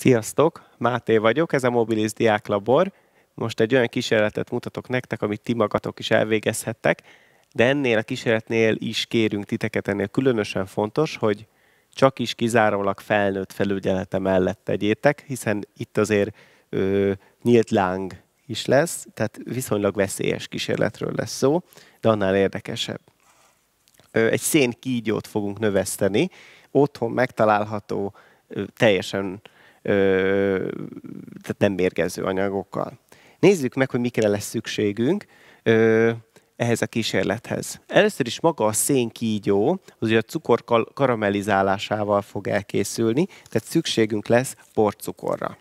Sziasztok, Máté vagyok, ez a Mobilis Diáklabor. Most egy olyan kísérletet mutatok nektek, amit ti magatok is elvégezhettek, de ennél a kísérletnél is kérünk titeket, ennél különösen fontos, hogy csak is kizárólag felnőtt felügyelete mellett tegyétek, hiszen itt azért ö, nyílt láng is lesz, tehát viszonylag veszélyes kísérletről lesz szó, de annál érdekesebb. Ö, egy szén kígyót fogunk növeszteni, otthon megtalálható ö, teljesen tehát nem mérgező anyagokkal. Nézzük meg, hogy mikre lesz szükségünk ehhez a kísérlethez. Először is maga a szénkígyó, az ugye a cukor karamellizálásával fog elkészülni, tehát szükségünk lesz porcukorra.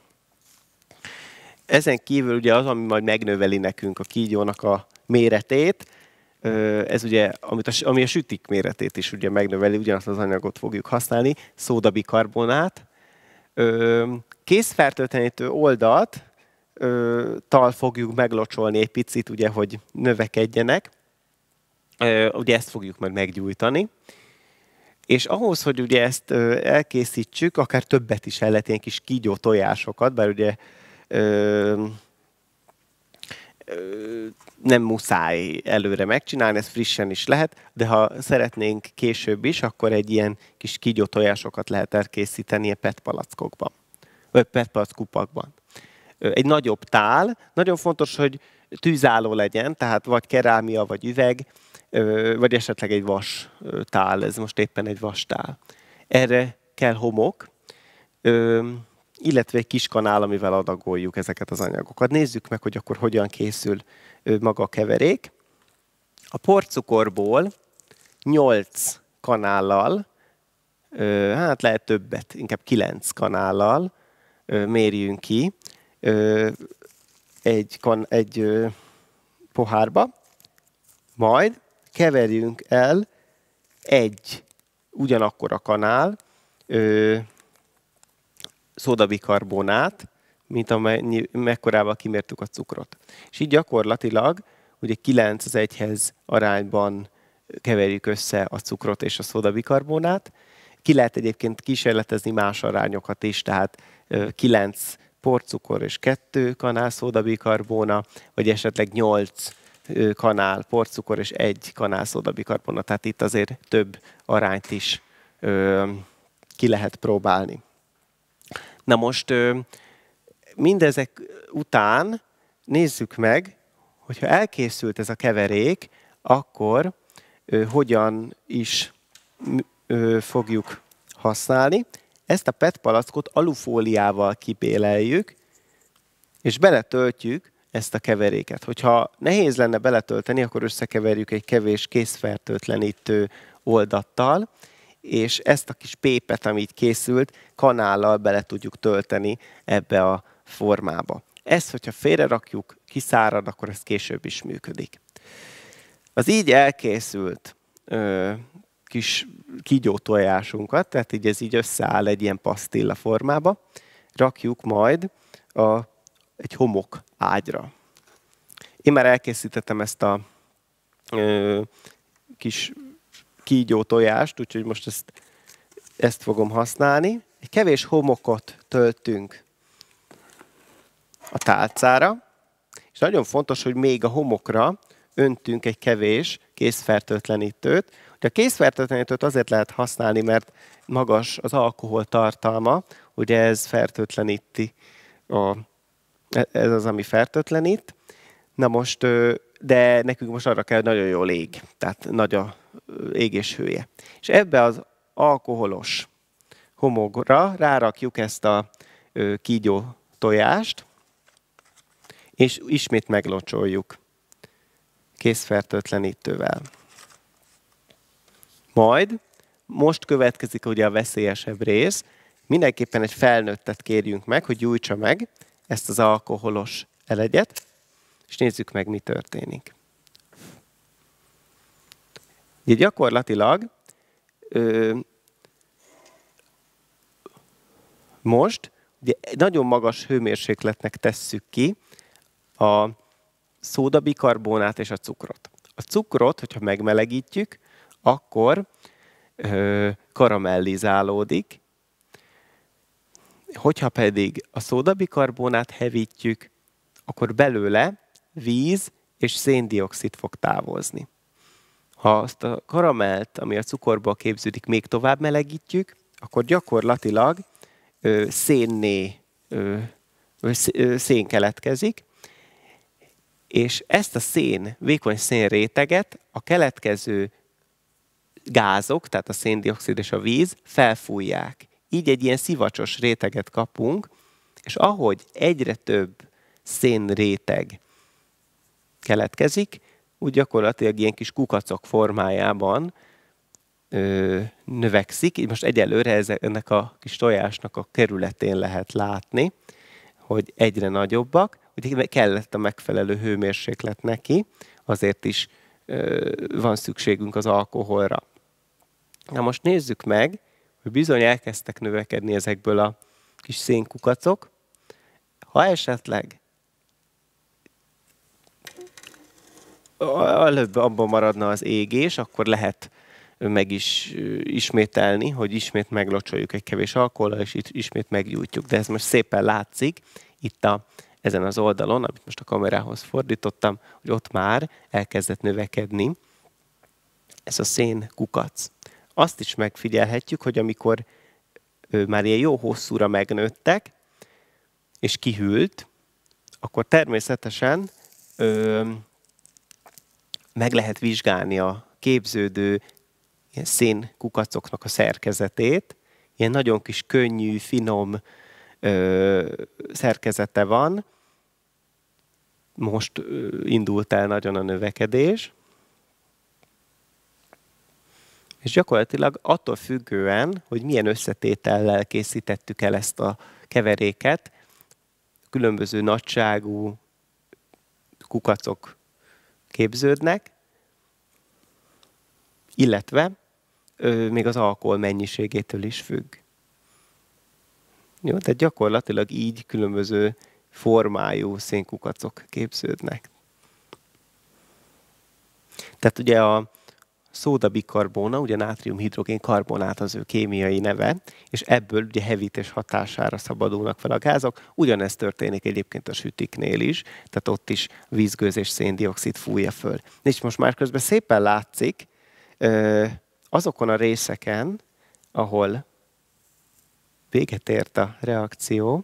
Ezen kívül ugye az, ami majd megnöveli nekünk a kígyónak a méretét, ez ugye, amit a, ami a sütik méretét is ugye megnöveli, ugyanazt az anyagot fogjuk használni, szódabikarbonát, készfertőtlenítő oldalt tal fogjuk meglocsolni egy picit, ugye, hogy növekedjenek. Ugye ezt fogjuk meg meggyújtani. És ahhoz, hogy ugye ezt elkészítsük, akár többet is el lehet ilyen kis kígyó tojásokat, bár ugye nem muszáj előre megcsinálni, ez frissen is lehet, de ha szeretnénk később is, akkor egy ilyen kis kígyó tojásokat lehet elkészíteni a PET palackokban, vagy PET palack kupakban. Egy nagyobb tál, nagyon fontos, hogy tűzálló legyen, tehát vagy kerámia, vagy üveg, vagy esetleg egy vas tál, ez most éppen egy vas tál. Erre kell homok, illetve egy kis kanál, amivel adagoljuk ezeket az anyagokat. Nézzük meg, hogy akkor hogyan készül maga a keverék. A porcukorból 8 kanállal, hát lehet többet, inkább 9 kanállal mérjünk ki egy, kan, egy pohárba, majd keverjünk el egy ugyanakkor a kanál szódabikarbonát, mint amennyi, mekkorával kimértük a cukrot. És így gyakorlatilag ugye 9 az 1-hez arányban keverjük össze a cukrot és a szódabikarbonát. Ki lehet egyébként kísérletezni más arányokat is, tehát 9 porcukor és 2 kanál szódabikarbóna, vagy esetleg 8 kanál porcukor és 1 kanál szódabikarbóna, Tehát itt azért több arányt is ki lehet próbálni. Na most mindezek után nézzük meg, hogyha elkészült ez a keverék, akkor hogyan is fogjuk használni. Ezt a PET palackot alufóliával kibéleljük, és beletöltjük ezt a keveréket. Hogyha nehéz lenne beletölteni, akkor összekeverjük egy kevés készfertőtlenítő oldattal, és ezt a kis pépet, amit készült, kanállal bele tudjuk tölteni ebbe a formába. Ezt, hogyha félre rakjuk, kiszárad, akkor ez később is működik. Az így elkészült ö, kis kigyótojásunkat, tojásunkat, tehát így ez így összeáll egy ilyen pasztilla formába, rakjuk majd a, egy homok ágyra. Én már elkészítettem ezt a ö, kis kígyó tojást, úgyhogy most ezt, ezt fogom használni. Egy kevés homokot töltünk a tálcára, és nagyon fontos, hogy még a homokra öntünk egy kevés készfertőtlenítőt. Ugye a készfertőtlenítőt azért lehet használni, mert magas az alkohol tartalma, ugye ez fertőtleníti, a, ez az, ami fertőtlenít, Na most, de nekünk most arra kell, hogy nagyon jól ég, tehát nagy a égés hője. És ebbe az alkoholos homogra rárakjuk ezt a kígyó tojást, és ismét meglocsoljuk készfertőtlenítővel. Majd most következik ugye a veszélyesebb rész, mindenképpen egy felnőttet kérjünk meg, hogy gyújtsa meg ezt az alkoholos elegyet, és nézzük meg, mi történik. Ugye gyakorlatilag ö, most ugye nagyon magas hőmérsékletnek tesszük ki a szódabikarbónát és a cukrot. A cukrot, hogyha megmelegítjük, akkor ö, karamellizálódik, hogyha pedig a szódabikarbónát hevítjük, akkor belőle víz és széndiokszid fog távozni. Ha azt a karamelt, ami a cukorból képződik, még tovább melegítjük, akkor gyakorlatilag ö, szénné ö, ö, szén keletkezik, és ezt a szén, vékony réteget a keletkező gázok, tehát a széndiokszid és a víz felfújják. Így egy ilyen szivacsos réteget kapunk, és ahogy egyre több szénréteg keletkezik, úgy gyakorlatilag ilyen kis kukacok formájában ö, növekszik. Most egyelőre ez, ennek a kis tojásnak a kerületén lehet látni, hogy egyre nagyobbak, hogy kellett a megfelelő hőmérséklet neki, azért is ö, van szükségünk az alkoholra. Na most nézzük meg, hogy bizony elkezdtek növekedni ezekből a kis szénkukacok. Ha esetleg előbb abban maradna az égés, akkor lehet meg is ismételni, hogy ismét meglocsoljuk egy kevés alkohollal, és itt ismét meggyújtjuk. De ez most szépen látszik itt a, ezen az oldalon, amit most a kamerához fordítottam, hogy ott már elkezdett növekedni ez a szén kukac. Azt is megfigyelhetjük, hogy amikor már ilyen jó hosszúra megnőttek, és kihűlt, akkor természetesen meg lehet vizsgálni a képződő ilyen kukacoknak a szerkezetét. Ilyen nagyon kis, könnyű, finom ö, szerkezete van. Most ö, indult el nagyon a növekedés. És gyakorlatilag attól függően, hogy milyen összetétellel készítettük el ezt a keveréket, különböző nagyságú kukacok képződnek, illetve ö, még az alkohol mennyiségétől is függ. Jó, tehát gyakorlatilag így különböző formájú szénkukacok képződnek. Tehát ugye a, szódabikarbóna, ugye nátriumhidrogén karbonát az ő kémiai neve, és ebből ugye hevítés hatására szabadulnak fel a gázok. Ugyanezt történik egyébként a sütiknél is, tehát ott is vízgőz és széndiokszid fújja föl. És most már közben szépen látszik azokon a részeken, ahol véget ért a reakció,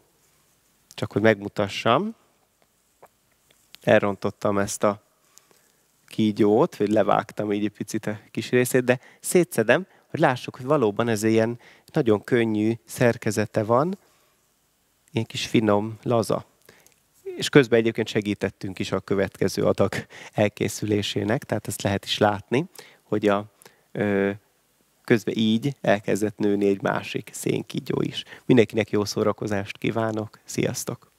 csak hogy megmutassam, elrontottam ezt a kígyót, vagy levágtam így egy picit a kis részét, de szétszedem, hogy lássuk, hogy valóban ez ilyen nagyon könnyű szerkezete van, ilyen kis finom, laza. És közben egyébként segítettünk is a következő adag elkészülésének, tehát ezt lehet is látni, hogy a ö, közben így elkezdett nőni egy másik szénkígyó is. Mindenkinek jó szórakozást kívánok, sziasztok!